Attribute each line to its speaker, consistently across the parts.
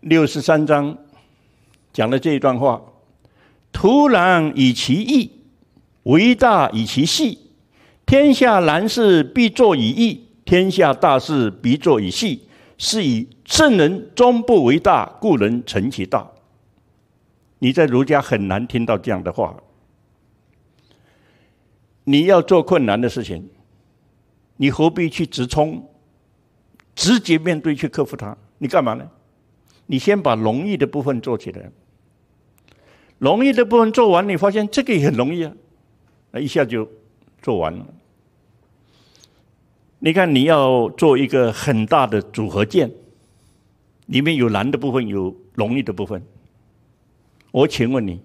Speaker 1: 六十三章讲了这一段话：“徒然以其易，为大以其细。天下难事必作以易，天下大事必作以细。是以圣人终不为大，故能成其大。”你在儒家很难听到这样的话。你要做困难的事情，你何必去直冲、直接面对去克服它？你干嘛呢？你先把容易的部分做起来，容易的部分做完，你发现这个也很容易啊，那一下就做完了。你看你要做一个很大的组合件，里面有难的部分，有容易的部分。我请问你，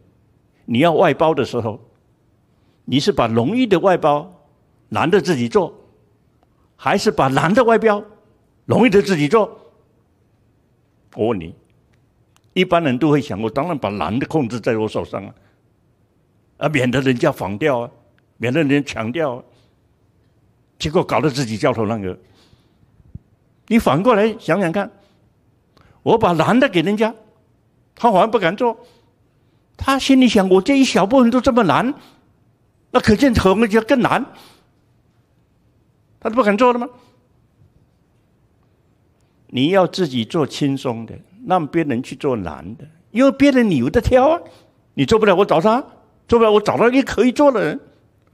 Speaker 1: 你要外包的时候，你是把容易的外包，难的自己做，还是把难的外包，容易的自己做？我问你，一般人都会想，我当然把男的控制在我手上啊，啊，免得人家防掉啊，免得人家抢掉啊，结果搞得自己焦头烂额。你反过来想想看，我把男的给人家，他好像不敢做，他心里想，我这一小部分都这么难，那可见后面就更难，他都不敢做了吗？你要自己做轻松的，让别人去做难的，因为别人你有的挑啊，你做不了我找他，做不了我找到一个可以做的人，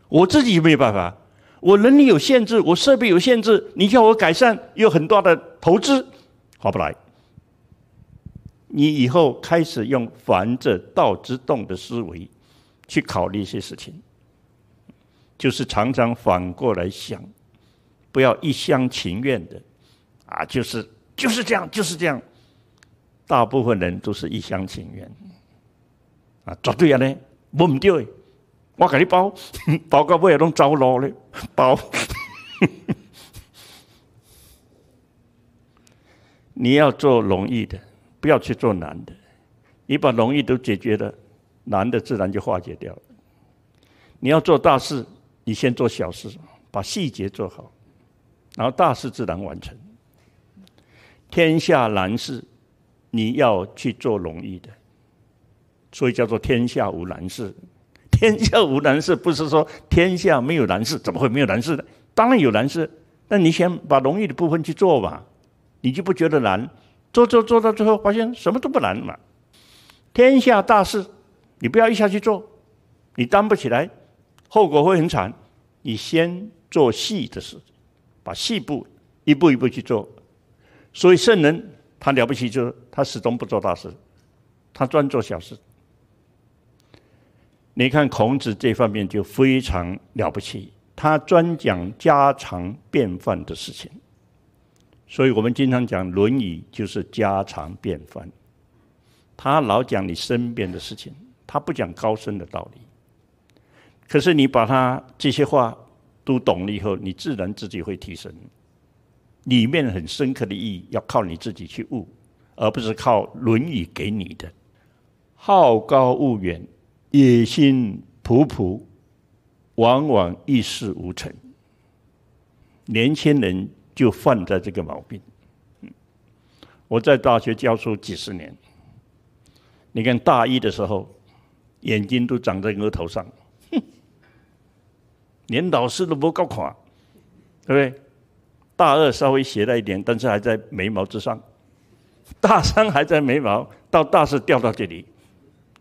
Speaker 1: 我自己没有办法，我能力有限制，我设备有限制，你叫我改善，有很大的投资，划不来。你以后开始用“反者道之动”的思维去考虑一些事情，就是常常反过来想，不要一厢情愿的啊，就是。就是这样，就是这样。大部分人都是一厢情愿。啊，做对了呢，懵对，我给你包，包到未来都着落了，包。你要做容易的，不要去做难的。你把容易都解决了，难的自然就化解掉了。你要做大事，你先做小事，把细节做好，然后大事自然完成。天下难事，你要去做容易的，所以叫做天下无难事。天下无难事不是说天下没有难事，怎么会没有难事呢？当然有难事，那你先把容易的部分去做吧，你就不觉得难。做做做到最后，发现什么都不难嘛。天下大事，你不要一下去做，你担不起来，后果会很惨。你先做细的事，把细部一步一步去做。所以圣人他了不起，就是他始终不做大事，他专做小事。你看孔子这方面就非常了不起，他专讲家常便饭的事情。所以我们经常讲《论语》，就是家常便饭。他老讲你身边的事情，他不讲高深的道理。可是你把他这些话都懂了以后，你自然自己会提升。里面很深刻的意义，要靠你自己去悟，而不是靠《论语》给你的。好高骛远，野心勃勃，往往一事无成。年轻人就犯在这个毛病。我在大学教书几十年，你看大一的时候，眼睛都长在额头上，哼，连老师都不够夸，对不对？大二稍微斜了一点，但是还在眉毛之上；大三还在眉毛，到大四掉到这里，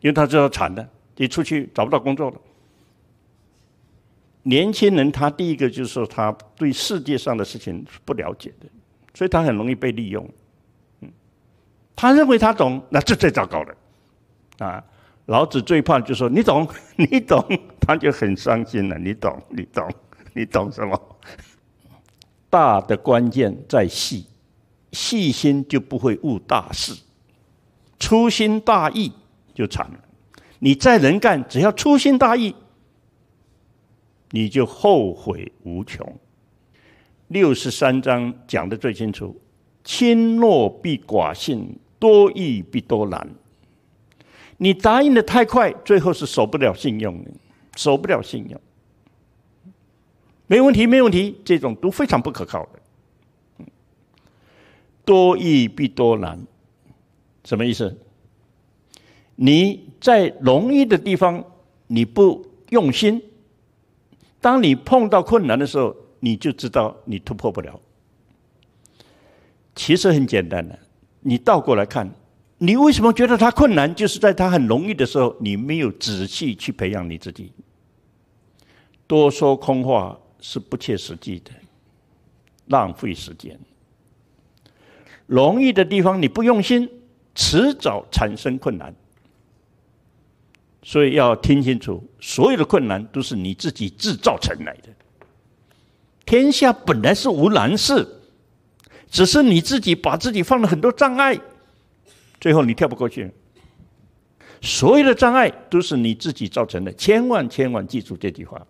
Speaker 1: 因为他知道惨了，你出去找不到工作了。年轻人，他第一个就是说他对世界上的事情是不了解的，所以他很容易被利用。嗯，他认为他懂，那这最糟糕了。啊，老子最怕就说你懂，你懂，他就很伤心了。你懂，你懂，你懂什么？大的关键在细，细心就不会误大事，粗心大意就惨了。你再能干，只要粗心大意，你就后悔无穷。六十三章讲的最清楚：轻诺必寡信，多易必多难。你答应的太快，最后是守不了信用的，守不了信用。没问题，没问题，这种都非常不可靠的。多易必多难，什么意思？你在容易的地方你不用心，当你碰到困难的时候，你就知道你突破不了。其实很简单的，你倒过来看，你为什么觉得它困难？就是在它很容易的时候，你没有仔细去培养你自己，多说空话。是不切实际的，浪费时间。容易的地方你不用心，迟早产生困难。所以要听清楚，所有的困难都是你自己制造成来的。天下本来是无难事，只是你自己把自己放了很多障碍，最后你跳不过去。所有的障碍都是你自己造成的，千万千万记住这句话。